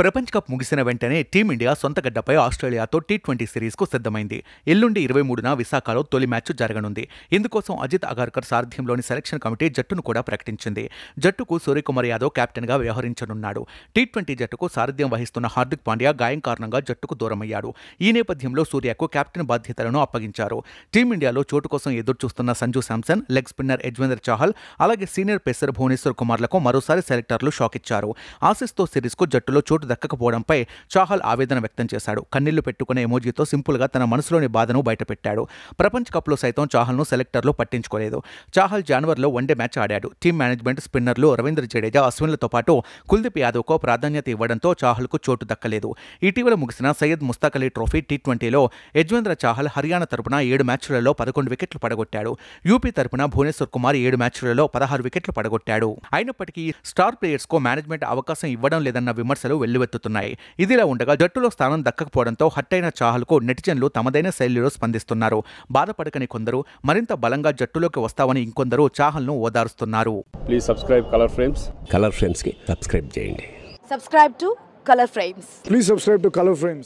ప్రపంచ కప్ ముగిసిన వెంటనే టీమిండియా సొంత గడ్డపై ఆస్ట్రేలియాతో టీ ట్వంటీ సిరీస్కు సిద్ధమైంది ఎల్లుండి ఇరవై మూడున విశాఖలో తొలి మ్యాచ్ జరగనుంది ఇందుకోసం అజిత్ అగార్కర్ సారథ్యంలోని సెలక్షన్ కమిటీ జట్టును కూడా ప్రకటించింది జట్టుకు సూర్యకుమార్ యాదవ్ కెప్టెన్గా వ్యవహరించనున్నాడు టీ ట్వంటీ జట్టుకు సారథ్యం వహిస్తున్న హార్దిక్ పాండ్యా గాయం కారణంగా జట్టుకు దూరమయ్యాడు ఈ నేపథ్యంలో సూర్యకు కెప్టెన్ బాధ్యతలను అప్పగించారు టీమిండియాలో చోటు కోసం ఎదురుచూస్తున్న సంజు శాంసన్ లెగ్ స్పిన్నర్ యజ్వేందర్ చాహల్ అలాగే సీనియర్ పేసర్ భువనేశ్వర్ కుమార్లకు మరోసారి సెలెక్టర్లు షాకిచ్చారు ఆసిస్తో సిరీస్కు జట్టులో చోటు చోటు దక్కకపోవడంపై చాహల్ ఆవేదన వ్యక్తం చేశాడు కన్నీళ్లు పెట్టుకునే ఎమోజీతో సింపుల్గా తన మనసులోని బాధను బయటపెట్టాడు ప్రపంచ కప్లో సైతం చాహల్ను సెలెక్టర్లు పట్టించుకోలేదు చాహల్ జాన్వర్లో వన్డే మ్యాచ్ ఆడాడు టీం మేనేజ్మెంట్ స్పిన్నర్లు రవీంద్ర జడేజా అశ్విన్లతో పాటు కుల్దీప్ యాదవ్కు ప్రాధాన్యత ఇవ్వడంతో చాహల్కు చోటు దక్కలేదు ఇటీవల ముగిసిన సయ్యద్ ముస్తాక్ అలీ ట్రోఫీ టీ ట్వంటీలో యజ్వేంద్ర చాహల్ హర్యానా తరపున ఏడు మ్యాచ్లలో పదకొండు వికెట్లు పడగొట్టాడు యూపీ తరపున భువనేశ్వర్ కుమార్ ఏడు మ్యాచ్లలో పదహారు వికెట్లు పడగొట్టాడు అయినప్పటికీ స్టార్ ప్లేయర్స్కు మేనేజ్మెంట్ అవకాశం ఇవ్వడం లేదన్న విమర్శలు వెల్లువెత్తుతున్నాయి ఇదిలా ఉండగా జట్టులో స్థానం దక్కకపోవడంతో హట్టైన చాహల్కు నెటిజన్లు తమదైన శైలిలో స్పందిస్తున్నారు బాధపడకని కొందరు మరింత బలంగా జట్టులోకి వస్తామని ఇంకొందరు చాహల్ను ఓదారుస్తున్నారు please subscribe colour frames colour frames కి సబ్స్క్రైబ్ చేయండి subscribe to colour frames please subscribe to colour frames